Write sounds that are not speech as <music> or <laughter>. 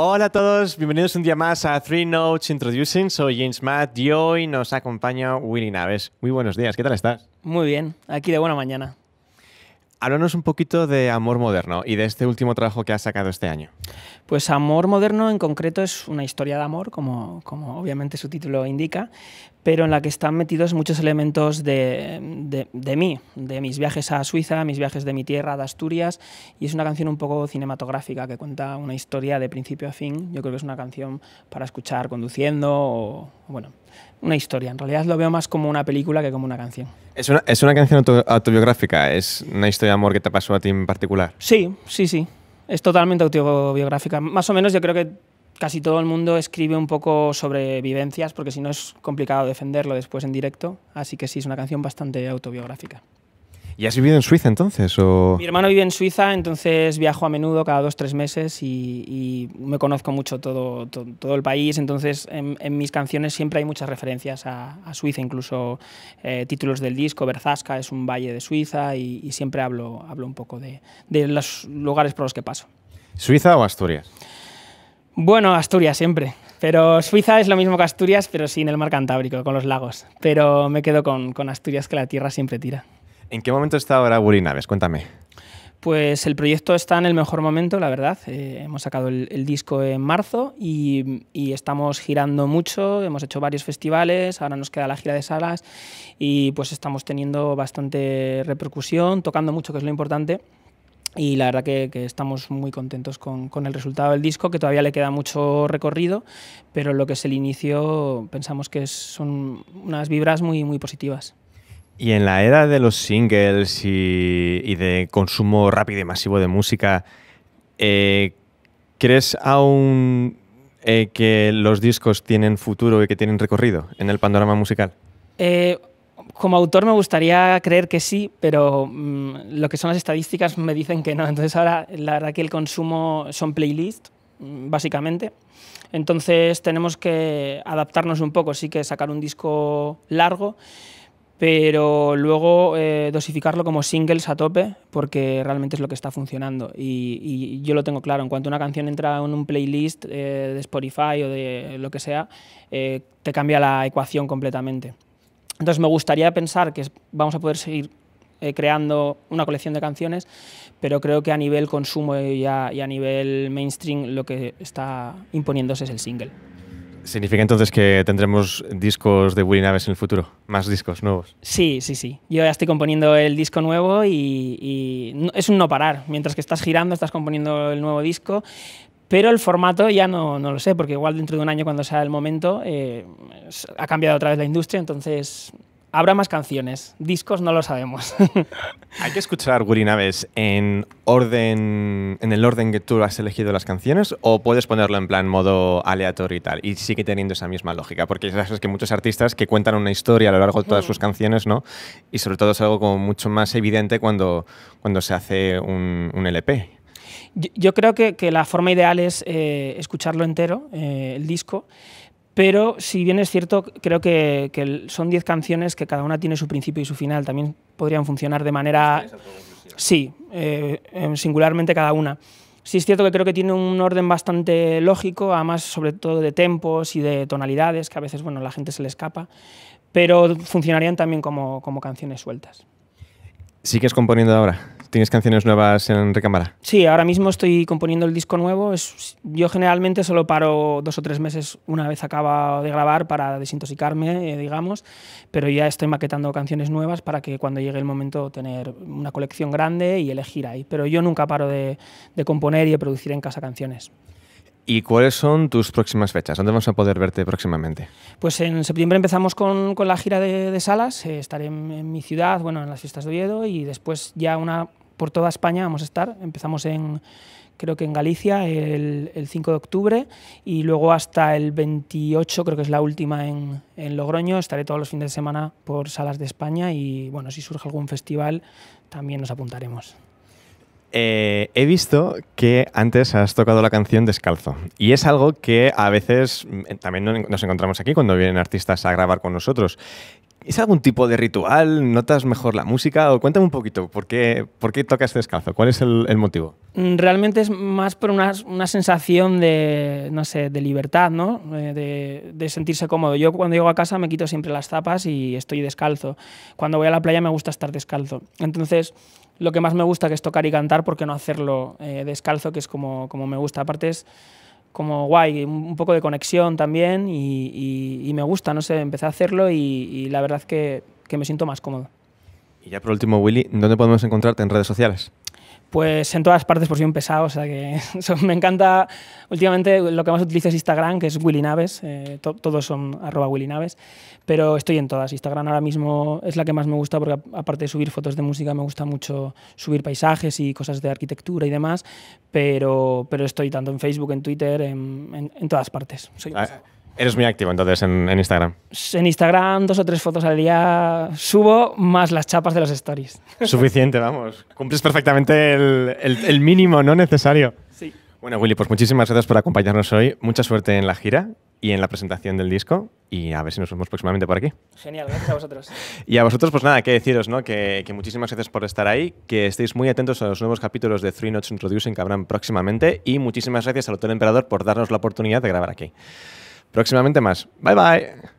Hola a todos, bienvenidos un día más a Three Notes Introducing. Soy James Matt y hoy nos acompaña Willy Naves. Muy buenos días, ¿qué tal estás? Muy bien, aquí de buena mañana. Háblanos un poquito de Amor Moderno y de este último trabajo que has sacado este año. Pues Amor Moderno en concreto es una historia de amor, como, como obviamente su título indica, pero en la que están metidos muchos elementos de, de, mí, de mis viajes a Suiza, mis viajes de mi tierra, de Asturias, y es una canción un poco cinematográfica que cuenta una historia de principio a fin. Yo creo que es una canción para escuchar conduciendo, o, bueno, una historia. En realidad lo veo más como una película que como una canción. ¿Es una, es una canción autobiográfica? ¿Es una historia de amor que te pasó a ti en particular? Sí, sí, sí. Es totalmente autobiográfica. Más o menos yo creo que casi todo el mundo escribe un poco sobre vivencias, porque si no es complicado defenderlo después en directo, así que sí, es una canción bastante autobiográfica. ¿Y has vivido en Suiza entonces? O... Mi hermano vive en Suiza, entonces viajo a menudo, cada dos, tres meses, y, me conozco mucho todo, todo, el país, entonces en, mis canciones siempre hay muchas referencias a, Suiza, incluso eh, títulos del disco, Berzasca es un valle de Suiza, y, y siempre hablo, hablo un poco de, de los lugares por los que paso. ¿Suiza o Asturias? Bueno, Asturias siempre. Pero Suiza es lo mismo que Asturias, pero sin el mar Cantábrico, con los lagos. Pero me quedo con, Asturias, que la tierra siempre tira. ¿En qué momento está ahora Burinaves? Cuéntame. Pues el proyecto está en el mejor momento, la verdad. Eh, hemos sacado el, disco en marzo y, estamos girando mucho, hemos hecho varios festivales, ahora nos queda la gira de salas y pues estamos teniendo bastante repercusión, tocando mucho, que es lo importante y la verdad que, estamos muy contentos con, el resultado del disco, que todavía le queda mucho recorrido, pero lo que es el inicio pensamos que son unas vibras muy, muy positivas. Y en la era de los singles y, de consumo rápido y masivo de música, eh, ¿crees aún eh, que los discos tienen futuro y que tienen recorrido en el panorama musical? Eh, como autor me gustaría creer que sí, pero mm, lo que son las estadísticas me dicen que no. Entonces ahora la verdad que el consumo son playlists, mm, básicamente. Entonces tenemos que adaptarnos un poco, sí que sacar un disco largo, pero luego eh, dosificarlo como singles a tope, porque realmente es lo que está funcionando. Y, yo lo tengo claro, en cuanto una canción entra en un playlist eh, de Spotify o de lo que sea, eh, te cambia la ecuación completamente. Entonces me gustaría pensar que vamos a poder seguir eh, creando una colección de canciones, pero creo que a nivel consumo y a, nivel mainstream lo que está imponiéndose es el single. ¿Significa entonces que tendremos discos de Willy Naves en el futuro? ¿Más discos nuevos? Sí, sí, sí. Yo ya estoy componiendo el disco nuevo y, es un no parar. Mientras que estás girando, estás componiendo el nuevo disco. Pero el formato ya no, no, lo sé, porque igual dentro de un año, cuando sea el momento, eh, ha cambiado otra vez la industria, entonces habrá más canciones. Discos no lo sabemos. <laughs> ¿Hay que escuchar Gurinaves en orden, en el orden que tú has elegido las canciones o puedes ponerlo en plan modo aleatorio y tal? Y sigue teniendo esa misma lógica, porque ya sabes que muchos artistas que cuentan una historia a lo largo de todas sus canciones, ¿no? Y sobre todo es algo como mucho más evidente cuando, cuando se hace un, un LP. Yo, creo que, la forma ideal es eh, escucharlo entero, eh, el disco, pero si bien es cierto, creo que, son 10 canciones que cada una tiene su principio y su final. También podrían funcionar de manera... Sí, eh, singularmente cada una. Sí es cierto que creo que tiene un orden bastante lógico, además sobre todo de tempos y de tonalidades, que a veces bueno, la gente se le escapa, pero funcionarían también como, canciones sueltas. ¿Sí que es componiendo ahora? ¿Tienes canciones nuevas en recámara? Sí, ahora mismo estoy componiendo el disco nuevo. yo generalmente solo paro dos o tres meses una vez acaba de grabar para desintoxicarme, eh, digamos, pero ya estoy maquetando canciones nuevas para que cuando llegue el momento tener una colección grande y elegir ahí. Pero yo nunca paro de, componer y de producir en casa canciones. ¿Y cuáles son tus próximas fechas? ¿Dónde vamos a poder verte próximamente? Pues en septiembre empezamos con, la gira de, salas. Eh, estaré en, en, mi ciudad, bueno, en las fiestas de Oviedo y después ya una por toda España vamos a estar. Empezamos en, creo que en Galicia, el, 5 de octubre, y luego hasta el 28, creo que es la última en, Logroño, estaré todos los fines de semana por salas de España y, bueno, si surge algún festival, también nos apuntaremos. Eh, he visto que antes has tocado la canción Descalzo y es algo que a veces mm, también nos encontramos aquí cuando vienen artistas a grabar con nosotros. ¿Es algún tipo de ritual? ¿Notas mejor la música? O cuéntame un poquito, ¿por qué, por qué tocas descalzo? ¿Cuál es el, motivo? Mm, realmente es más por una, sensación de, no sé, de libertad, ¿no? Eh, de, sentirse cómodo. Yo cuando llego a casa me quito siempre las zapas y estoy descalzo. Cuando voy a la playa me gusta estar descalzo. Entonces, lo que más me gusta que es tocar y cantar, ¿por qué no hacerlo eh, descalzo? Que es como, como me gusta. Aparte es como guay, un poco de conexión también y, me gusta, no sé, empecé a hacerlo y, la verdad que, que, me siento más cómodo. Y ya por último, Willy, ¿dónde podemos encontrarte en redes sociales? pues en todas partes por pues, si un pesado, o sea que <laughs> me encanta, últimamente lo que más utilizo es Instagram, que es Willy Naves, eh, todos son arroba Willy Naves, pero estoy en todas, Instagram ahora mismo es la que más me gusta porque aparte de subir fotos de música me gusta mucho subir paisajes y cosas de arquitectura y demás, pero, estoy tanto en Facebook, en Twitter, en, todas partes. Ah, Eres muy activo entonces en, Instagram. En Instagram, dos o tres fotos al día subo, más las chapas de los stories. <laughs> Suficiente, vamos. Cumples perfectamente el, mínimo no necesario. Sí. Bueno, Willy, pues muchísimas gracias por acompañarnos hoy. Mucha suerte en la gira y en la presentación del disco y a ver si nos vemos próximamente por aquí. Genial, gracias a vosotros. <laughs> y a vosotros, pues nada, que deciros, ¿no? Que, que, muchísimas gracias por estar ahí, que estéis muy atentos a los nuevos capítulos de Three Notes Introducing que habrán próximamente y muchísimas gracias al Hotel Emperador por darnos la oportunidad de grabar aquí. Próximamente más. Bye bye.